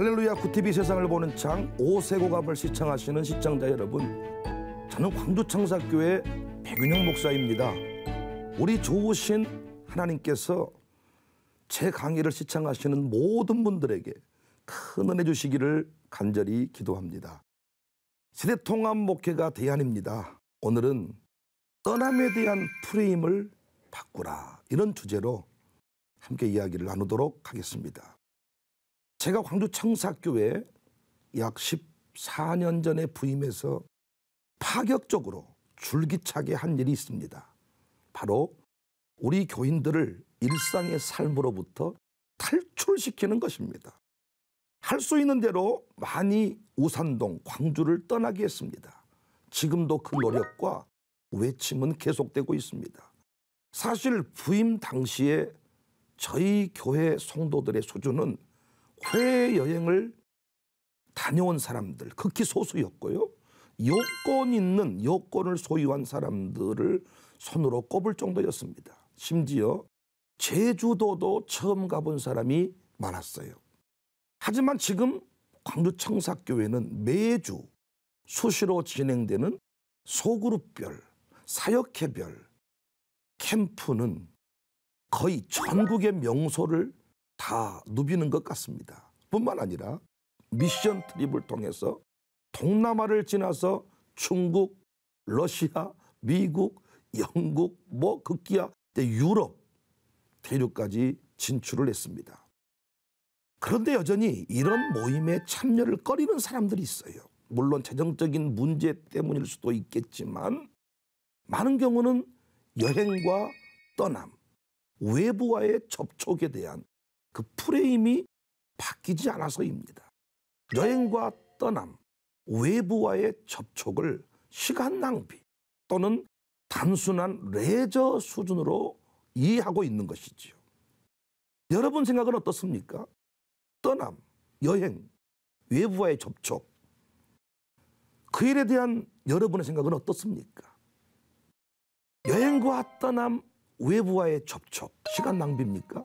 할렐루야 구티비 세상을 보는 창 오세고갑을 시청하시는 시청자 여러분 저는 광주청사교회 백윤영 목사입니다 우리 좋으신 하나님께서 제 강의를 시청하시는 모든 분들에게 큰 은혜 주시기를 간절히 기도합니다 세대통합 목회가 대안입니다 오늘은 떠남에 대한 프레임을 바꾸라 이런 주제로 함께 이야기를 나누도록 하겠습니다 제가 광주 청사교회 약 14년 전에 부임해서 파격적으로 줄기차게 한 일이 있습니다. 바로 우리 교인들을 일상의 삶으로부터 탈출시키는 것입니다. 할 수 있는 대로 많이 우산동 광주를 떠나게 했습니다. 지금도 그 노력과 외침은 계속되고 있습니다. 사실 부임 당시에 저희 교회 성도들의 수준은 해외 여행을 다녀온 사람들 극히 소수였고요. 여권 있는 여권을 소유한 사람들을 손으로 꼽을 정도였습니다. 심지어 제주도도 처음 가본 사람이 많았어요. 하지만 지금 광주청사교회는 매주 수시로 진행되는 소그룹별, 사역회별 캠프는 거의 전국의 명소를 다 누비는 것 같습니다. 뿐만 아니라 미션 트립을 통해서 동남아를 지나서 중국, 러시아, 미국, 영국, 뭐 극기야 유럽 대륙까지 진출을 했습니다. 그런데 여전히 이런 모임에 참여를 꺼리는 사람들이 있어요. 물론 재정적인 문제 때문일 수도 있겠지만 많은 경우는 여행과 떠남, 외부와의 접촉에 대한 그 프레임이 바뀌지 않아서입니다. 여행과 떠남, 외부와의 접촉을 시간 낭비 또는 단순한 레저 수준으로 이해하고 있는 것이지요. 여러분 생각은 어떻습니까? 떠남, 여행, 외부와의 접촉. 그 일에 대한 여러분의 생각은 어떻습니까? 여행과 떠남, 외부와의 접촉. 시간 낭비입니까?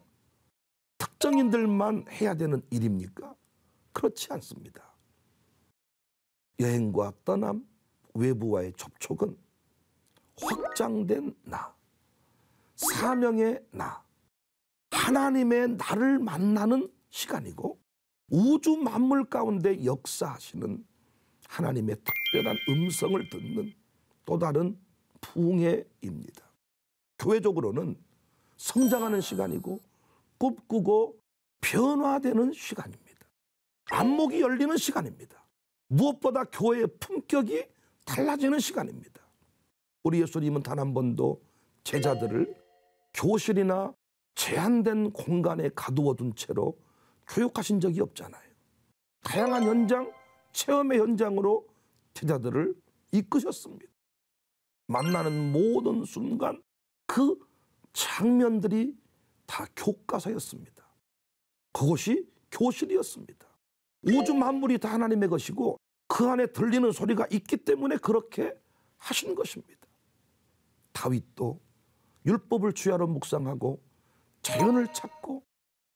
특정인들만 해야 되는 일입니까? 그렇지 않습니다. 여행과 떠남, 외부와의 접촉은 확장된 나, 사명의 나, 하나님의 나를 만나는 시간이고 우주 만물 가운데 역사하시는 하나님의 특별한 음성을 듣는 또 다른 부흥입니다 교회적으로는 성장하는 시간이고 꿈꾸고 변화되는 시간입니다. 안목이 열리는 시간입니다. 무엇보다 교회의 품격이 달라지는 시간입니다. 우리 예수님은 단 한 번도 제자들을 교실이나 제한된 공간에 가두어둔 채로 교육하신 적이 없잖아요. 다양한 현장, 체험의 현장으로 제자들을 이끄셨습니다. 만나는 모든 순간 그 장면들이 다 교과서였습니다. 그것이 교실이었습니다. 우주 만물이 다 하나님의 것이고 그 안에 들리는 소리가 있기 때문에 그렇게 하신 것입니다. 다윗도 율법을 주야로 묵상하고 자연을 찾고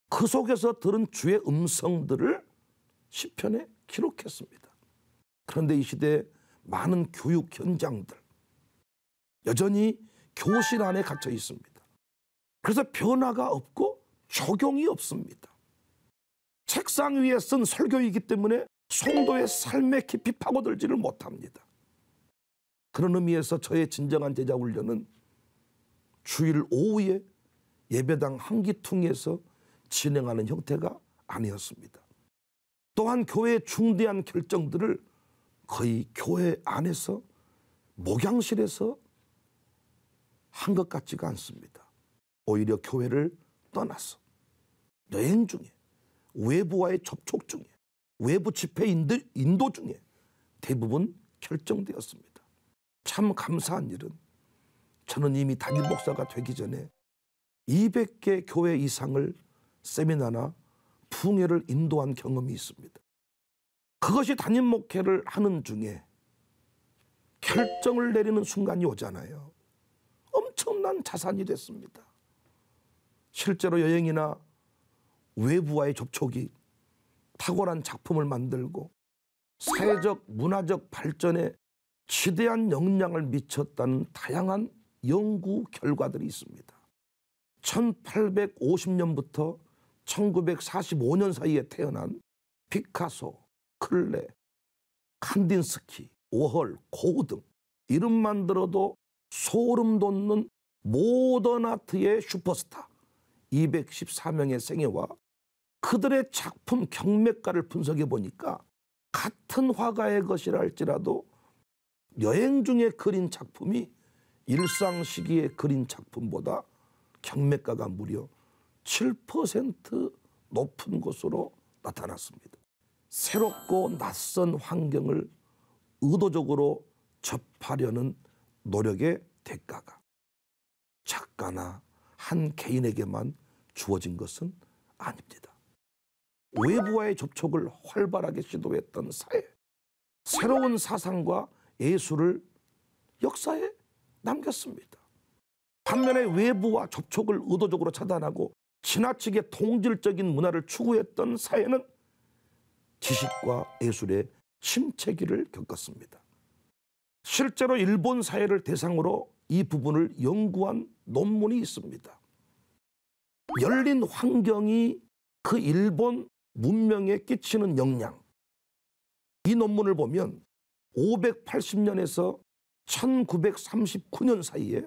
그 속에서 들은 주의 음성들을 시편에 기록했습니다. 그런데 이 시대에 많은 교육 현장들 여전히 교실 안에 갇혀 있습니다. 그래서 변화가 없고 적용이 없습니다. 책상 위에 쓴 설교이기 때문에 송도의 삶에 깊이 파고들지를 못합니다. 그런 의미에서 저의 진정한 제자 훈련은 주일 오후에 예배당 한기퉁에서 진행하는 형태가 아니었습니다. 또한 교회의 중대한 결정들을 거의 교회 안에서 목양실에서 한 것 같지가 않습니다. 오히려 교회를 떠났어. 여행 중에, 외부와의 접촉 중에, 외부 집회인들 인도 중에 대부분 결정되었습니다. 참 감사한 일은 저는 이미 단임 목사가 되기 전에 200개 교회 이상을 세미나나 풍예를 인도한 경험이 있습니다. 그것이 단임 목회를 하는 중에 결정을 내리는 순간이 오잖아요. 엄청난 자산이 됐습니다. 실제로 여행이나 외부와의 접촉이 탁월한 작품을 만들고 사회적 문화적 발전에 지대한 영향을 미쳤다는 다양한 연구 결과들이 있습니다. 1850년부터 1945년 사이에 태어난 피카소, 클레, 칸딘스키, 오헐, 고우 등 이름만 들어도 소름 돋는 모던 아트의 슈퍼스타 214명의 생애와 그들의 작품 경매가를 분석해 보니까 같은 화가의 것이라 할지라도 여행 중에 그린 작품이 일상 시기에 그린 작품보다 경매가가 무려 7% 높은 것으로 나타났습니다. 새롭고 낯선 환경을 의도적으로 접하려는 노력의 대가가 작가나 한 개인에게만 주어진 것은 아닙니다. 외부와의 접촉을 활발하게 시도했던 사회, 새로운 사상과 예술을 역사에 남겼습니다. 반면에 외부와 접촉을 의도적으로 차단하고 지나치게 동질적인 문화를 추구했던 사회는 지식과 예술의 침체기를 겪었습니다. 실제로 일본 사회를 대상으로 이 부분을 연구한 논문이 있습니다. 열린 환경이 그 일본 문명에 끼치는 영향. 이 논문을 보면 580년에서 1939년 사이에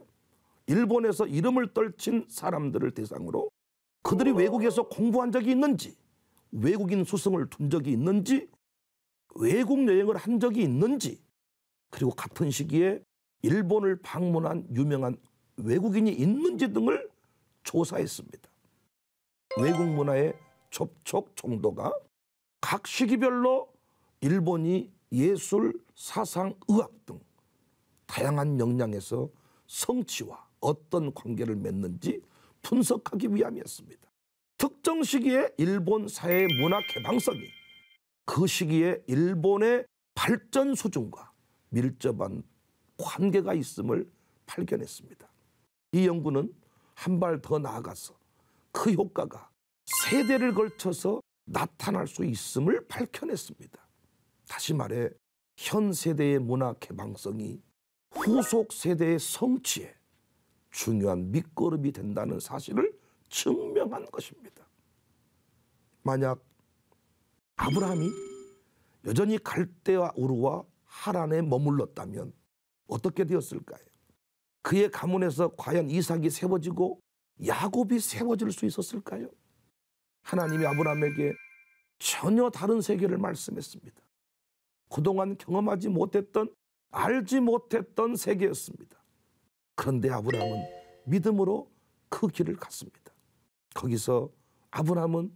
일본에서 이름을 떨친 사람들을 대상으로 그들이 외국에서 공부한 적이 있는지 외국인 수승을 둔 적이 있는지 외국 여행을 한 적이 있는지 그리고 같은 시기에 일본을 방문한 유명한 외국인이 있는지 등을 조사했습니다. 외국 문화의 접촉 정도가 각 시기별로 일본이 예술, 사상, 의학 등 다양한 역량에서 성취와 어떤 관계를 맺는지 분석하기 위함이었습니다. 특정 시기에 일본 사회 문화 개방성이 그 시기에 일본의 발전 수준과 밀접한 관계가 있음을 발견했습니다. 이 연구는 한 발 더 나아가서 그 효과가 세대를 걸쳐서 나타날 수 있음을 밝혀냈습니다. 다시 말해 현 세대의 문화 개방성이 후속 세대의 성취에 중요한 밑거름이 된다는 사실을 증명한 것입니다. 만약 아브라함이 여전히 갈대와 우르와 하란에 머물렀다면 어떻게 되었을까요? 그의 가문에서 과연 이삭이 세워지고 야곱이 세워질 수 있었을까요? 하나님이 아브라함에게 전혀 다른 세계를 말씀했습니다. 그동안 경험하지 못했던 알지 못했던 세계였습니다. 그런데 아브라함은 믿음으로 그 길을 갔습니다. 거기서 아브라함은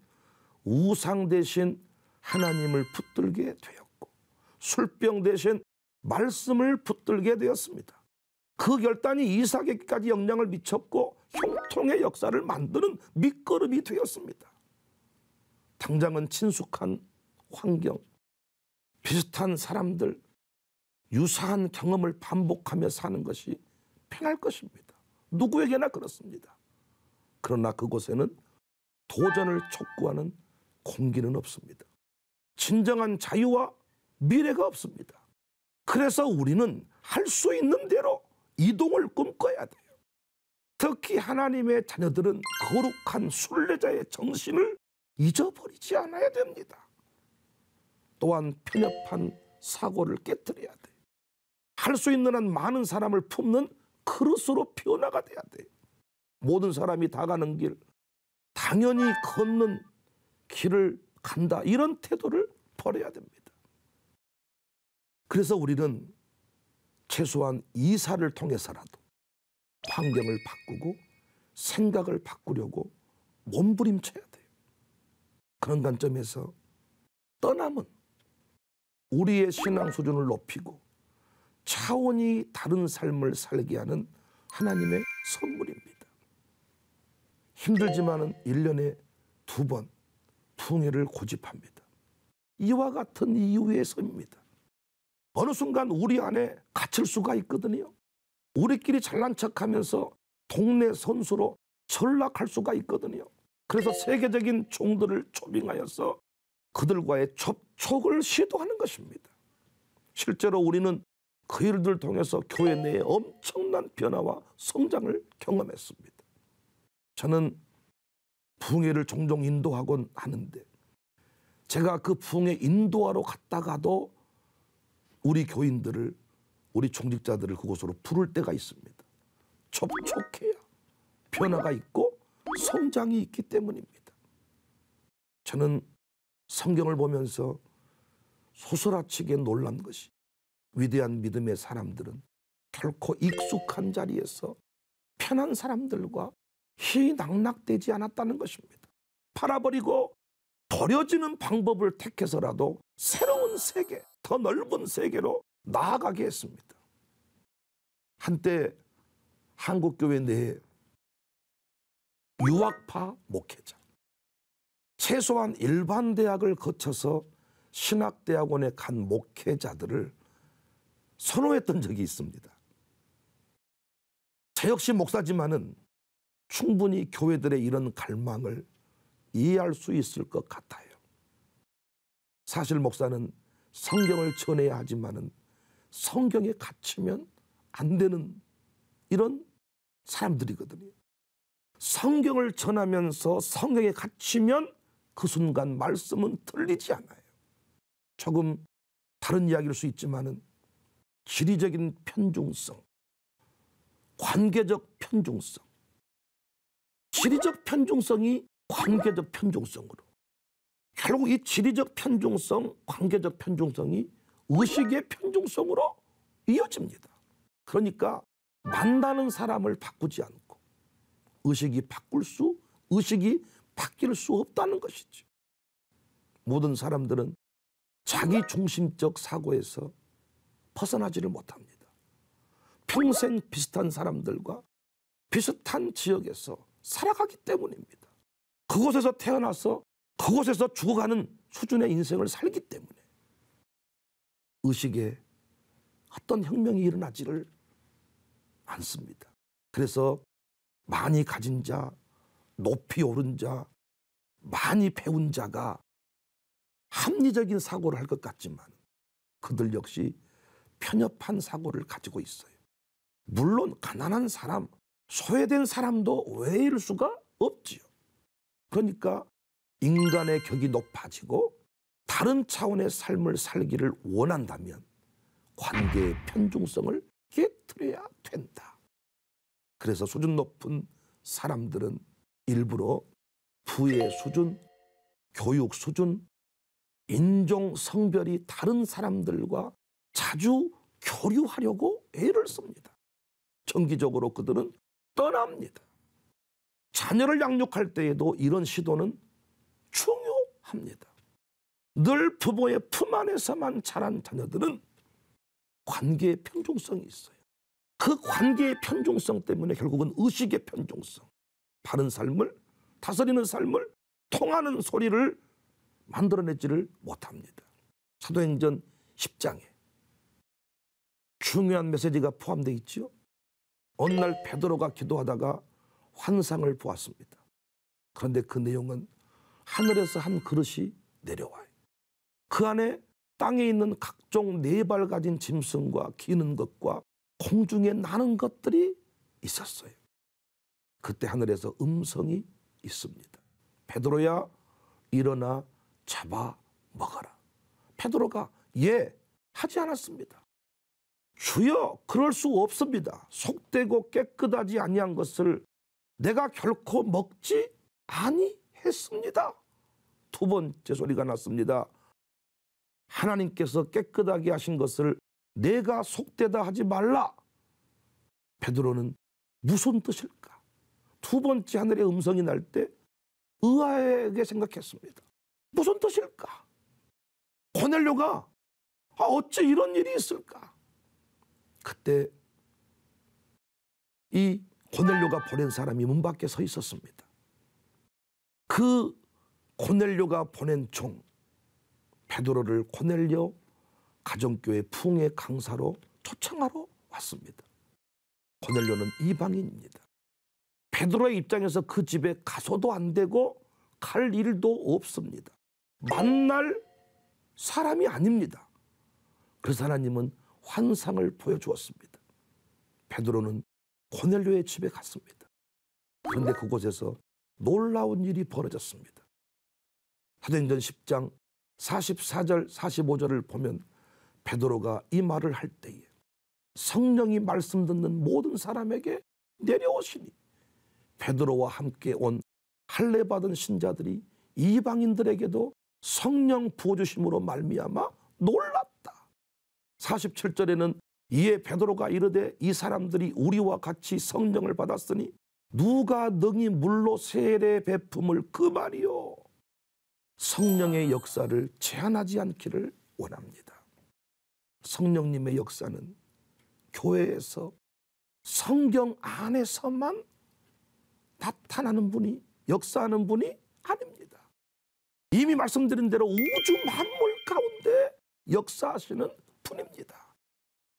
우상 대신 하나님을 붙들게 되었고 술병 대신 말씀을 붙들게 되었습니다. 그 결단이 이삭에게까지 영향을 미쳤고 형통의 역사를 만드는 밑거름이 되었습니다. 당장은 친숙한 환경, 비슷한 사람들, 유사한 경험을 반복하며 사는 것이 편할 것입니다. 누구에게나 그렇습니다. 그러나 그곳에는 도전을 촉구하는 공기는 없습니다. 진정한 자유와 미래가 없습니다. 그래서 우리는 할 수 있는 대로 이동을 꿈꿔야 돼요. 특히 하나님의 자녀들은 거룩한 순례자의 정신을 잊어버리지 않아야 됩니다. 또한 편협한 사고를 깨뜨려야 돼. 할 수 있는 한 많은 사람을 품는 그릇으로 피어가 돼야 돼. 모든 사람이 다 가는 길, 당연히 걷는 길을 간다. 이런 태도를 버려야 됩니다. 그래서 우리는 최소한 이사를 통해서라도 환경을 바꾸고 생각을 바꾸려고 몸부림쳐야 돼요. 그런 관점에서 떠남은 우리의 신앙 수준을 높이고 차원이 다른 삶을 살게 하는 하나님의 선물입니다. 힘들지만은 1년에 두 번 풍요를 고집합니다. 이와 같은 이유에서입니다. 어느 순간 우리 안에 갇힐 수가 있거든요. 우리끼리 잘난 척하면서 동네 선수로 전락할 수가 있거든요. 그래서 세계적인 종들을 초빙하여서 그들과의 접촉을 시도하는 것입니다. 실제로 우리는 그 일들 을 통해서 교회 내에 엄청난 변화와 성장을 경험했습니다. 저는 붕해를 종종 인도하곤 하는데 제가 그 붕해 인도하러 갔다가도 우리 교인들을 우리 총직자들을 그곳으로 부를 때가 있습니다. 촉촉해야 변화가 있고 성장이 있기 때문입니다. 저는 성경을 보면서 소설아치게 놀란 것이 위대한 믿음의 사람들은 결코 익숙한 자리에서 편한 사람들과 희낙낙되지 않았다는 것입니다. 팔아버리고 버려지는 방법을 택해서라도 새로운 세계, 더 넓은 세계로 나아가게 했습니다. 한때 한국교회 내에 유학파 목회자, 최소한 일반 대학을 거쳐서 신학대학원에 간 목회자들을 선호했던 적이 있습니다. 제 역시 목사지만은 충분히 교회들의 이런 갈망을 이해할 수 있을 것 같아요. 사실 목사는 성경을 전해야 하지만은 성경에 갇히면 안 되는 이런 사람들이거든요. 성경을 전하면서 성경에 갇히면 그 순간 말씀은 틀리지 않아요. 조금 다른 이야기일 수 있지만은 지리적인 편중성, 관계적 편중성, 지리적 편중성이 관계적 편중성으로 결국 이 지리적 편중성, 관계적 편중성이 의식의 편중성으로 이어집니다. 그러니까 만나는 사람을 바꾸지 않고 의식이 바꿀 수, 의식이 바뀔 수 없다는 것이죠. 모든 사람들은 자기 중심적 사고에서 벗어나지를 못합니다. 평생 비슷한 사람들과 비슷한 지역에서 살아가기 때문입니다. 그곳에서 태어나서 그곳에서 죽어가는 수준의 인생을 살기 때문에 의식에 어떤 혁명이 일어나지를 않습니다. 그래서 많이 가진 자, 높이 오른 자, 많이 배운 자가 합리적인 사고를 할 것 같지만 그들 역시 편협한 사고를 가지고 있어요. 물론 가난한 사람, 소외된 사람도 외일 수가 없지요. 그러니까 인간의 격이 높아지고 다른 차원의 삶을 살기를 원한다면 관계의 편중성을 깨뜨려야 된다. 그래서 수준 높은 사람들은 일부러 부의 수준, 교육 수준, 인종, 성별이 다른 사람들과 자주 교류하려고 애를 씁니다. 정기적으로 그들은 떠납니다. 자녀를 양육할 때에도 이런 시도는 중요합니다. 늘 부모의 품 안에서만 자란 자녀들은 관계의 편중성이 있어요. 그 관계의 편중성 때문에 결국은 의식의 편중성, 바른 삶을 다스리는 삶을 통하는 소리를 만들어내지를 못합니다. 사도행전 10장에 중요한 메시지가 포함되어 있지요. 어느 날 베드로가 기도하다가 환상을 보았습니다. 그런데 그 내용은 하늘에서 한 그릇이 내려와요. 그 안에 땅에 있는 각종 네 발 가진 짐승과 기는 것과 공중에 나는 것들이 있었어요. 그때 하늘에서 음성이 있습니다. 베드로야 일어나 잡아 먹어라. 베드로가 예 하지 않았습니다. 주여 그럴 수 없습니다. 속되고 깨끗하지 아니한 것을 내가 결코 먹지 아니 했습니다. 두 번째 소리가 났습니다. 하나님께서 깨끗하게 하신 것을 내가 속되다 하지 말라. 베드로는 무슨 뜻일까? 두 번째 하늘의 음성이 날 때 의아하게 생각했습니다. 무슨 뜻일까? 고넬료가 아, 어찌 이런 일이 있을까? 그때 이 고넬료가 보낸 사람이 문 밖에 서 있었습니다. 그 코넬료가 보낸 총 베드로를 코넬료 가정교회 풍의 강사로 초청하러 왔습니다. 코넬료는 이방인입니다. 베드로의 입장에서 그 집에 가서도 안 되고 갈 일도 없습니다. 만날 사람이 아닙니다. 그래서 하나님은 환상을 보여주었습니다. 베드로는 코넬료의 집에 갔습니다. 그런데 그곳에서 놀라운 일이 벌어졌습니다. 사도행전 10장 44절 45절을 보면 베드로가 이 말을 할 때에 성령이 말씀 듣는 모든 사람에게 내려오시니 베드로와 함께 온 할례 받은 신자들이 이방인들에게도 성령 부어 주심으로 말미암아 놀랐다. 47절에는 이에 베드로가 이르되 이 사람들이 우리와 같이 성령을 받았으니 누가 능히 물로 세례 베품을 그말이요 성령의 역사를 제한하지 않기를 원합니다. 성령님의 역사는 교회에서 성경 안에서만 나타나는 분이 역사하는 분이 아닙니다. 이미 말씀드린 대로 우주 만물 가운데 역사하시는 분입니다.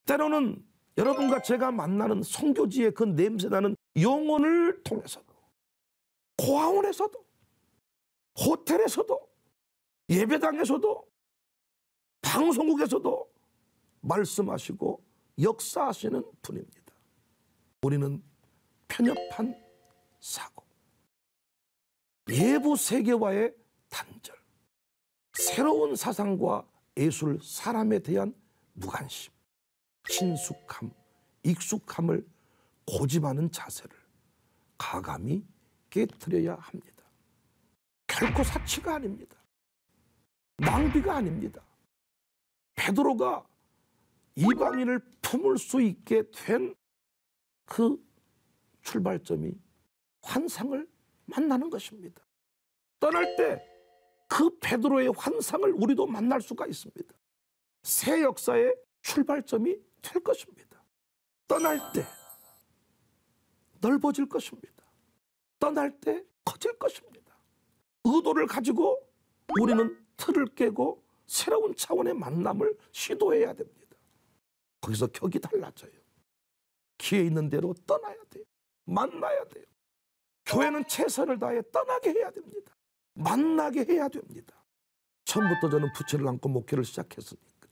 때로는 여러분과 제가 만나는 성교지의 그 냄새나는 영혼을 통해서도 고아원에서도 호텔에서도 예배당에서도 방송국에서도 말씀하시고 역사하시는 분입니다. 우리는 편협한 사고, 예부 세계와의 단절, 새로운 사상과 예술 사람에 대한 무관심, 친숙함, 익숙함을 고집하는 자세를 가감히 깨뜨려야 합니다. 결코 사치가 아닙니다. 낭비가 아닙니다. 베드로가 이방인을 품을 수 있게 된 그 출발점이 환상을 만나는 것입니다. 떠날 때 그 베드로의 환상을 우리도 만날 수가 있습니다. 새 역사의 출발점이 될 것입니다. 떠날 때 넓어질 것입니다. 떠날 때 커질 것입니다. 의도를 가지고 우리는 틀을 깨고 새로운 차원의 만남을 시도해야 됩니다. 거기서 격이 달라져요. 기회 있는 대로 떠나야 돼요. 만나야 돼요. 교회는 최선을 다해 떠나게 해야 됩니다. 만나게 해야 됩니다. 처음부터 저는 부채를 안고 목회를 시작했으니까.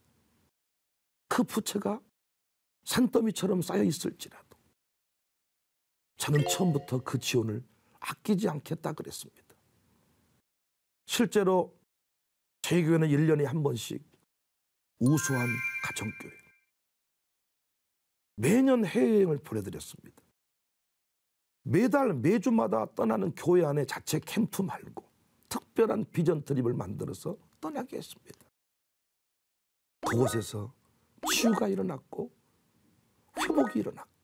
그 부채가 산더미처럼 쌓여 있을지라도 저는 처음부터 그 지원을 아끼지 않겠다 그랬습니다. 실제로 저희 교회는 1년에 한 번씩 우수한 가정교회 매년 해외여행을 보내드렸습니다. 매달 매주마다 떠나는 교회 안에 자체 캠프 말고 특별한 비전 드립을 만들어서 떠나게 했습니다. 그곳에서 치유가 일어났고 회복이 일어났고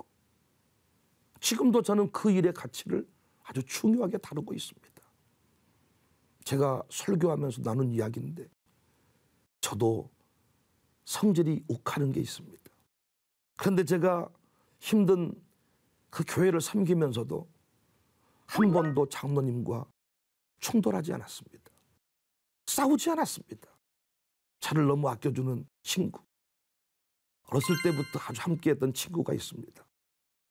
지금도 저는 그 일의 가치를 아주 중요하게 다루고 있습니다. 제가 설교하면서 나눈 이야기인데 저도 성질이 욱하는 게 있습니다. 그런데 제가 힘든 그 교회를 섬기면서도 한 번도 장로님과 충돌하지 않았습니다. 싸우지 않았습니다. 저를 너무 아껴주는 친구. 어렸을 때부터 아주 함께했던 친구가 있습니다.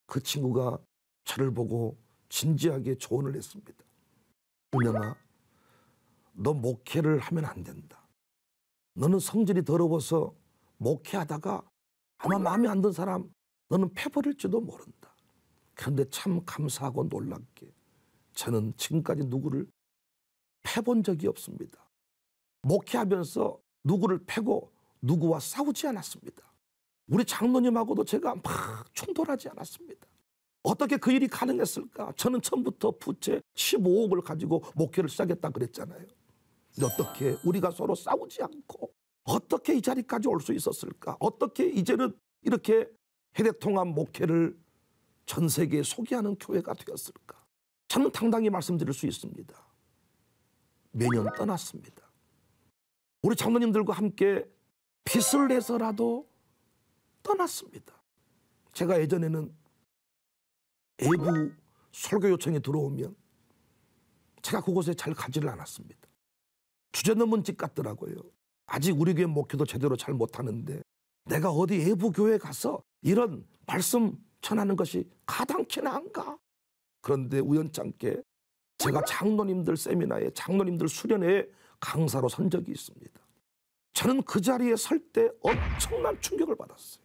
그 친구가 저를 보고 진지하게 조언을 했습니다. 은영아, 너 목회를 하면 안 된다. 너는 성질이 더러워서 목회하다가 아마 마음에 안 든 사람 너는 패버릴지도 모른다. 그런데 참 감사하고 놀랍게 저는 지금까지 누구를 패본 적이 없습니다. 목회하면서 누구를 패고 누구와 싸우지 않았습니다. 우리 장로님하고도 제가 막 충돌하지 않았습니다. 어떻게 그 일이 가능했을까? 저는 처음부터 부채 15억을 가지고 목회를 시작했다 그랬잖아요. 어떻게 우리가 서로 싸우지 않고 어떻게 이 자리까지 올 수 있었을까? 어떻게 이제는 이렇게 해대통합 목회를 전 세계에 소개하는 교회가 되었을까? 저는 당당히 말씀드릴 수 있습니다. 매년 떠났습니다. 우리 장로님들과 함께 빚을 내서라도 떠났습니다. 제가 예전에는 애부 설교 요청이 들어오면 제가 그곳에 잘 가지를 않았습니다. 주제 넘은 집 같더라고요. 아직 우리 교회 목회도 제대로 잘 못하는데 내가 어디 애부 교회 가서 이런 말씀 전하는 것이 가당키나 한가? 그런데 우연찮게 제가 장로님들 세미나에 장로님들 수련회에 강사로 선 적이 있습니다. 저는 그 자리에 설 때 엄청난 충격을 받았어요.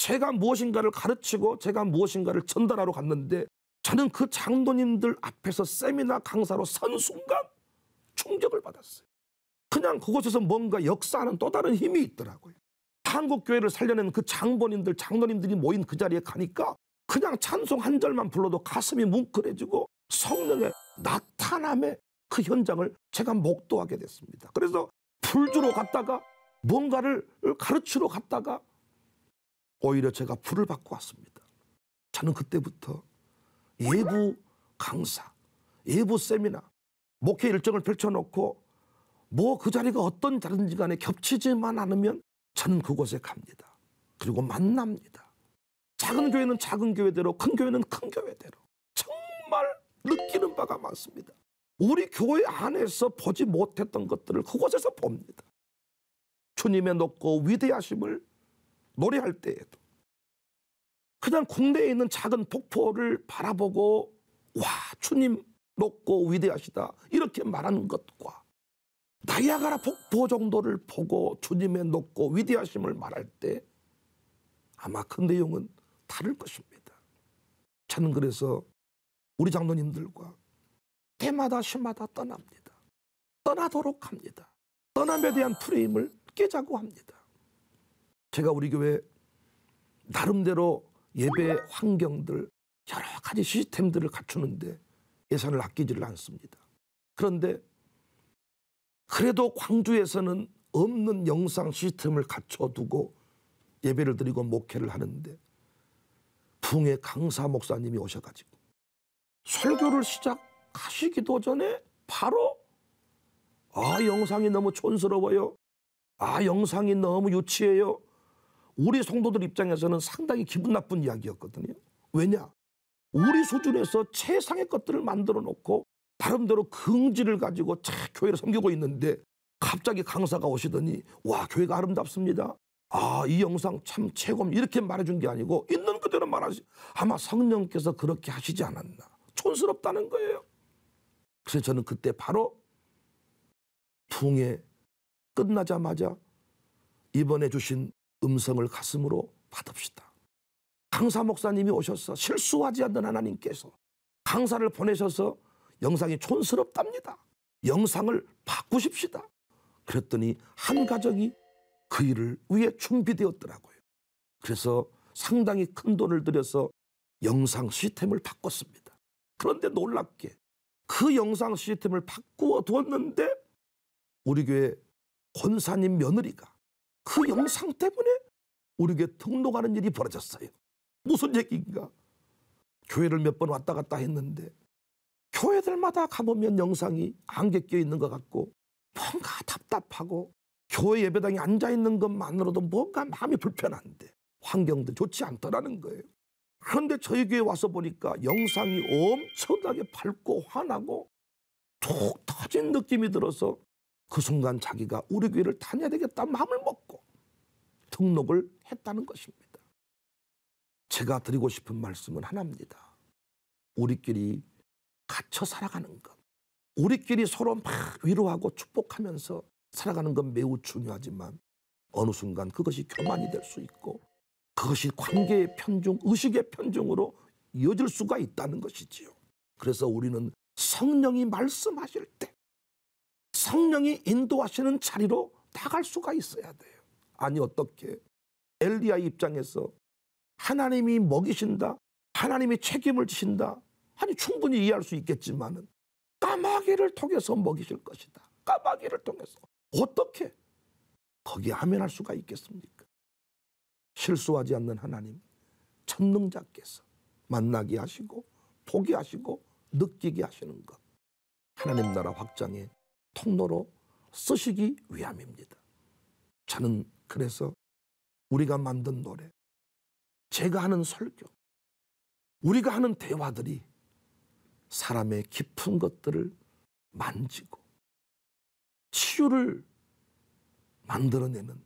제가 무엇인가를 가르치고 제가 무엇인가를 전달하러 갔는데 저는 그 장로님들 앞에서 세미나 강사로 선 순간 충격을 받았어요. 그냥 그곳에서 뭔가 역사하는 또 다른 힘이 있더라고요. 한국 교회를 살려낸 그 장본인들 장로님들이 모인 그 자리에 가니까 그냥 찬송 한 절만 불러도 가슴이 뭉클해지고 성령의 나타남의 그 현장을 제가 목도하게 됐습니다. 그래서 불주로 갔다가 뭔가를 가르치러 갔다가 오히려 제가 불을 받고 왔습니다. 저는 그때부터 예부 강사, 예부 세미나, 목회 일정을 펼쳐놓고 뭐 그 자리가 어떤 자리지 간에 겹치지만 않으면 저는 그곳에 갑니다. 그리고 만납니다. 작은 네. 교회는 작은 교회대로 큰 교회는 큰 교회대로 정말 느끼는 바가 많습니다. 우리 교회 안에서 보지 못했던 것들을 그곳에서 봅니다. 주님의 높고 위대하심을 노래할 때에도 그냥 군대에 있는 작은 폭포를 바라보고 와 주님 높고 위대하시다 이렇게 말하는 것과 나이아가라 폭포 정도를 보고 주님의 높고 위대하심을 말할 때 아마 그 내용은 다를 것입니다. 저는 그래서 우리 장로님들과 때마다 시마다 떠납니다. 떠나도록 합니다. 떠남에 대한 프레임을 깨자고 합니다. 제가 우리 교회 나름대로 예배 환경들 여러 가지 시스템들을 갖추는데 예산을 아끼지를 않습니다. 그런데 그래도 광주에서는 없는 영상 시스템을 갖춰두고 예배를 드리고 목회를 하는데 붕의 강사 목사님이 오셔가지고 설교를 시작하시기도 전에 바로 아 영상이 너무 촌스러워요. 아 영상이 너무 유치해요. 우리 성도들 입장에서는 상당히 기분 나쁜 이야기였거든요. 왜냐? 우리 수준에서 최상의 것들을 만들어 놓고 바름대로 긍지를 가지고 차 교회를 섬기고 있는데 갑자기 강사가 오시더니 와 교회가 아름답습니다. 아 이 영상 참 최고입니다. 이렇게 말해준 게 아니고 있는 그대로 말하시 아마 성령께서 그렇게 하시지 않았나 촌스럽다는 거예요. 그래서 저는 그때 바로 풍에 끝나자마자 이번에 주신 음성을 가슴으로 받읍시다. 강사 목사님이 오셔서 실수하지 않는 하나님께서 강사를 보내셔서 영상이 촌스럽답니다. 영상을 바꾸십시다. 그랬더니 한 가정이 그 일을 위해 준비되었더라고요. 그래서 상당히 큰 돈을 들여서 영상 시스템을 바꿨습니다. 그런데 놀랍게 그 영상 시스템을 바꾸어 두었는데 우리 교회 권사님 며느리가 그 영상 때문에 우리 에게 등록하는 일이 벌어졌어요. 무슨 얘기인가? 교회를 몇 번 왔다 갔다 했는데 교회들마다 가보면 영상이 안개 껴 있는 것 같고 뭔가 답답하고 교회 예배당에 앉아 있는 것만으로도 뭔가 마음이 불편한데 환경도 좋지 않더라는 거예요. 그런데 저희 교회 와서 보니까 영상이 엄청나게 밝고 환하고 톡 터진 느낌이 들어서 그 순간 자기가 우리 교회를 다녀야 되겠다 마음을 먹고 등록을 했다는 것입니다. 제가 드리고 싶은 말씀은 하나입니다. 우리끼리 갇혀 살아가는 것. 우리끼리 서로 막 위로하고 축복하면서 살아가는 건 매우 중요하지만 어느 순간 그것이 교만이 될 수 있고 그것이 관계의 편중, 의식의 편중으로 이어질 수가 있다는 것이지요. 그래서 우리는 성령이 말씀하실 때 성령이 인도하시는 자리로 나갈 수가 있어야 돼요. 아니 어떻게 엘리야 입장에서 하나님이 먹이신다. 하나님이 책임을 지신다. 아니 충분히 이해할 수 있겠지만은 까마귀를 통해서 먹이실 것이다. 까마귀를 통해서 어떻게 거기에 하면할 수가 있겠습니까? 실수하지 않는 하나님 천능자께서 만나게 하시고 보게 하시고 느끼게 하시는 것 하나님 나라 확장의 통로로 쓰시기 위함입니다. 저는 그래서 우리가 만든 노래, 제가 하는 설교, 우리가 하는 대화들이 사람의 깊은 것들을 만지고 치유를 만들어내는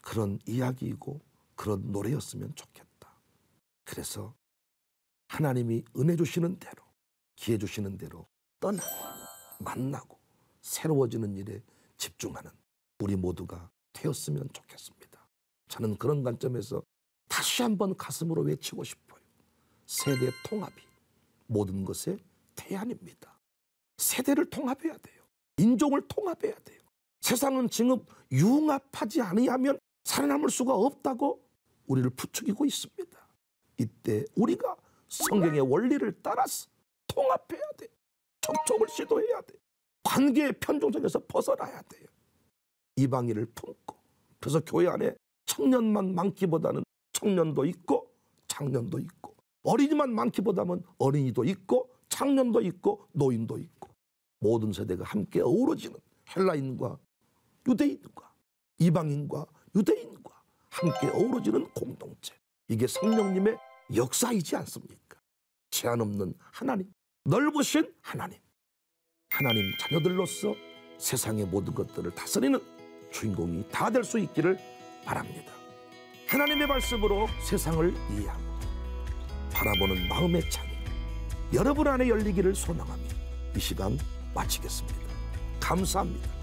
그런 이야기이고 그런 노래였으면 좋겠다. 그래서 하나님이 은혜 주시는 대로 기회 주시는 대로 떠나고 만나고 새로워지는 일에 집중하는 우리 모두가 되었으면 좋겠습니다. 저는 그런 관점에서 다시 한번 가슴으로 외치고 싶어요. 세대 통합이 모든 것의 대안입니다. 세대를 통합해야 돼요. 인종을 통합해야 돼요. 세상은 지금 융합하지 아니하면 살아남을 수가 없다고 우리를 부추기고 있습니다. 이때 우리가 성경의 원리를 따라서 통합해야 돼. 접촉을 시도해야 돼. 관계의 편중성에서 벗어나야 돼요. 이방인을 품고 그래서 교회 안에 청년만 많기보다는 청년도 있고 장년도 있고 어린이만 많기보다는 어린이도 있고 장년도 있고 노인도 있고 모든 세대가 함께 어우러지는 헬라인과 유대인과 이방인과 유대인과 함께 어우러지는 공동체 이게 성령님의 역사이지 않습니까? 제한없는 하나님 넓으신 하나님 하나님 자녀들로서 세상의 모든 것들을 다스리는 주인공이 다 될 수 있기를 바랍니다. 하나님의 말씀으로 세상을 이해하고 바라보는 마음의 창이 여러분 안에 열리기를 소망니다이 시간 마치겠습니다. 감사합니다.